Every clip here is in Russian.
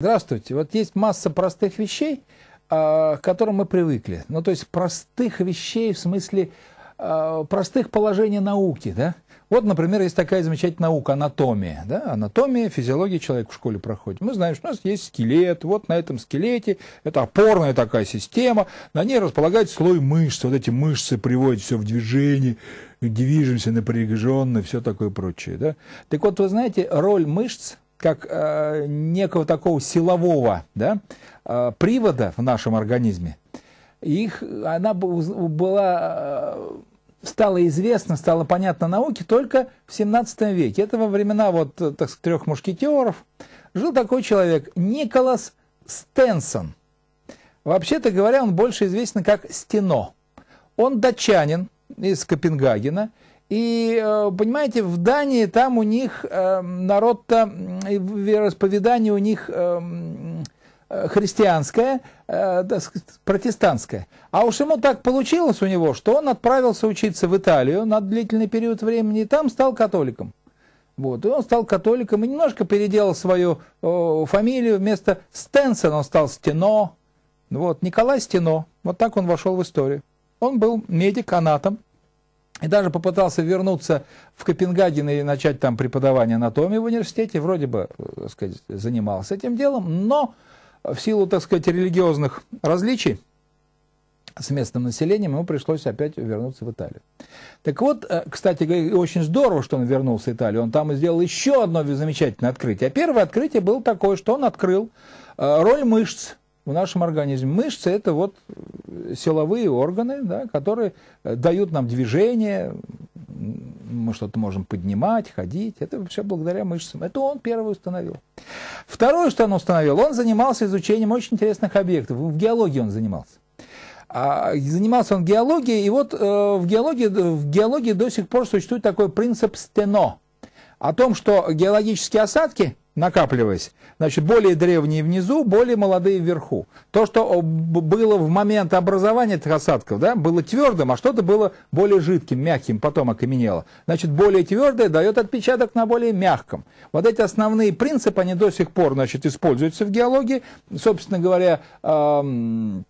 Здравствуйте. Вот есть масса простых вещей, а, к которым мы привыкли. Ну, то есть простых вещей в смысле а, простых положений науки, да? Вот, например, есть такая замечательная наука – анатомия. Да? Анатомия, физиология человека в школе проходит. Мы знаем, что у нас есть скелет, вот на этом скелете, это опорная такая система, на ней располагается слой мышц, вот эти мышцы приводят все в движение, движемся напряженно, все такое прочее. Да? Так вот, вы знаете, роль мышц – как э, некого такого силового да, э, привода в нашем организме, их, она была, э, стала известна, стала понятна науке только в 17 веке. Это во времена вот, так сказать, трех мушкетеров. Жил такой человек Николас Стенсон. Вообще-то говоря, он больше известен как Стено. Он датчанин из Копенгагена, и, э, понимаете, в Дании там у них э, народ-то, э, вероисповедание у них эм, христианское, протестантское. А уж ему так получилось у него, что он отправился учиться в Италию на длительный период времени и там стал католиком. Вот, и он стал католиком и немножко переделал свою фамилию. Вместо Стенсен он стал Стено. Вот, Николай Стено. Вот так он вошел в историю. Он был медик, анатом. И даже попытался вернуться в Копенгаген и начать там преподавание анатомии в университете. Вроде бы, э, так сказать, занимался этим делом, но в силу, так сказать, религиозных различий с местным населением ему пришлось опять вернуться в Италию. Так вот, э, кстати, очень здорово, что он вернулся в Италию. Он там сделал еще одно замечательное открытие. А первое открытие было такое, что он открыл э, роль мышц в нашем организме. Мышцы – это вот силовые органы, да, которые э, дают нам движение, мы что-то можем поднимать, ходить. Это все благодаря мышцам. Это он первый установил. Второе, что он установил, он занимался изучением очень интересных объектов. В геологии он занимался. А, занимался он геологией, и вот э, в, геологии, в геологии до сих пор существует такой принцип стено. О том, что геологические осадки – накапливаясь. Значит, более древние внизу, более молодые вверху. То, что было в момент образования этих осадков, да, было твердым, а что-то было более жидким, мягким, потом окаменело. Значит, более твердое дает отпечаток на более мягком. Вот эти основные принципы, они до сих пор, значит, используются в геологии. Собственно говоря, эм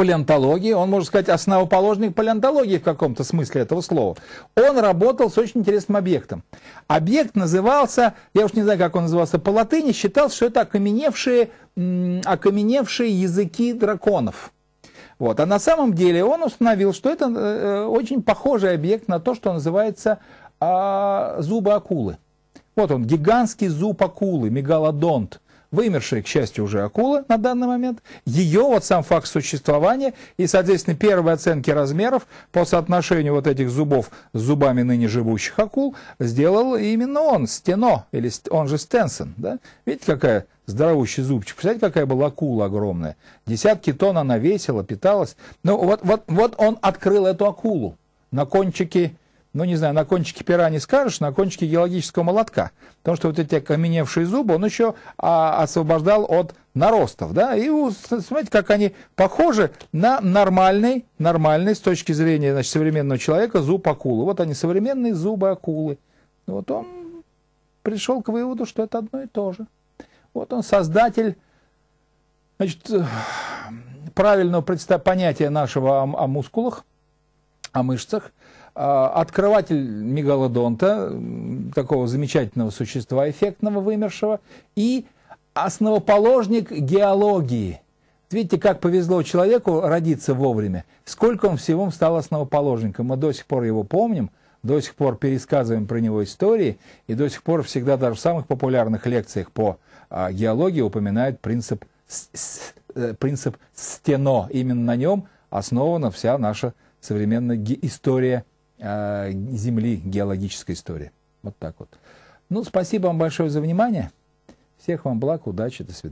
палеонтологии, он, можно сказать, основоположник палеонтологии в каком-то смысле этого слова. Он работал с очень интересным объектом. Объект назывался, я уж не знаю, как он назывался по латыни, считал, что это окаменевшие, окаменевшие языки драконов. Вот. А на самом деле он установил, что это э, э, очень похожий объект на то, что называется э, зубы акулы. Вот он, гигантский зуб акулы, мегалодонт вымершая, к счастью, уже акула на данный момент, ее вот сам факт существования и, соответственно, первые оценки размеров по соотношению вот этих зубов с зубами ныне живущих акул сделал именно он, Стено, или он же Стенсон, да? Видите, какая здоровущий зубчик. Представляете, какая была акула огромная? Десятки тонн она весила, питалась. Ну, вот, вот, вот он открыл эту акулу на кончике ну, не знаю, на кончике пера не скажешь, на кончике геологического молотка. Потому что вот эти окаменевшие зубы он еще а, освобождал от наростов, да, и смотрите, как они похожи на нормальный, нормальный с точки зрения, значит, современного человека зуб акулы. Вот они, современные зубы акулы. Ну, вот он пришел к выводу, что это одно и то же. Вот он создатель, значит, э, правильного понятия нашего о, о мускулах, о мышцах, а, открыватель мегалодонта, такого замечательного существа, эффектного, вымершего, и основоположник геологии. Видите, как повезло человеку родиться вовремя, сколько он всего стал основоположником. Мы до сих пор его помним, до сих пор пересказываем про него истории, и до сих пор всегда даже в самых популярных лекциях по а, геологии упоминают принцип, с, с, э, принцип стено. Именно на нем основана вся наша современная история Э, Земли геологической истории. Вот так вот. Ну, спасибо вам большое за внимание. Всех вам благ, удачи, до свидания.